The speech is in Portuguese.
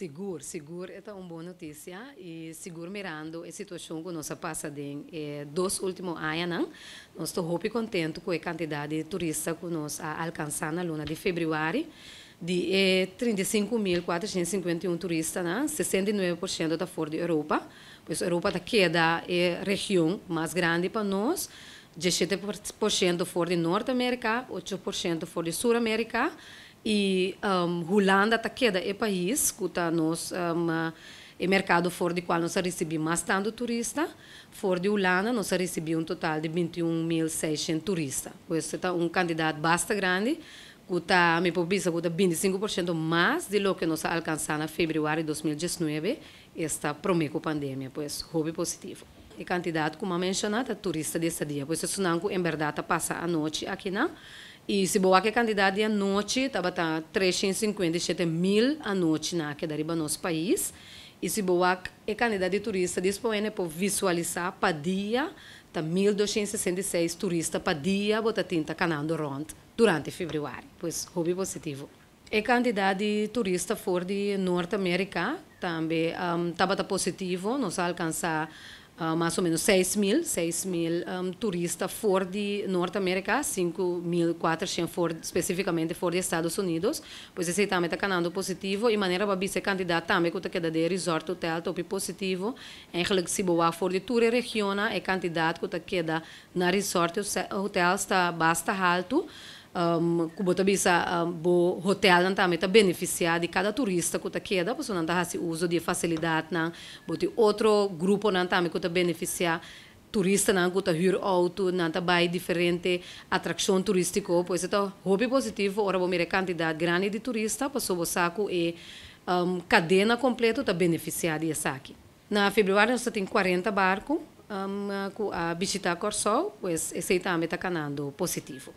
Seguro, seguro, é uma boa notícia. E seguro mirando a situação que nós passamos é, dois últimos anos, não? nós estamos muito contentes com a quantidade de turistas que nós alcançamos na luna de fevereiro de 35.451 é, turistas, 69% está fora da Europa, pois a Europa está queda é a região mais grande para nós, 17% fora de Norte América, 8% fora de Sul América, e um, Holanda está queda é país que está nos um, é mercado fora de qual nós recebemos mais tanto turista. Fora de Holanda, nós recebemos um total de 21.600 turistas. Isso está um candidato bastante grande, que está, me publica, que está 25% mais do que nós alcançamos em fevereiro de 2019. Esta promete pandemia, pois, houve positivo e candidato, como mencionado, turista desse dia. Pois o Sunango, em verdade, passa a noite aqui, não? Né? E se boa que candidato de noite, estava tá 357 mil a noite na que dariba nosso país. E se boa é candidato de turista disponível para visualizar para dia, tá 1.266 turistas para dia, bota tinta canando rond durante fevereiro. Pois, houve positivo. E candidato de turista fora de Norte América, também estava um, tá positivo, nos alcançar uh, mais ou menos 6 mil, 6 mil um, ah, turistas fora de Norte-América, 5.400 fora, especificamente fora dos Estados Unidos, pois esse também está canando positivo, e maneira para ser candidato também, que queda de resort hotel, top positivo, em relação a fora de toda a região, é candidato que queda na resort hotel, está bastante alto, um, kubo tabisa um, bo hotel não também tá beneficiar de cada turista que tá queda porque não tá uso de facilidade não bote outro grupo não também que tá beneficiar turista não que tá hur auto não tá vai diferente atração turística pois então hobby positivo ora vou mire quantidade grande de turista passou o saco e um, cadeia completa tá beneficiar de aqui. na fevereiro nós tem 40 barcos um, a visitar Corsol, pois esse também está canando positivo.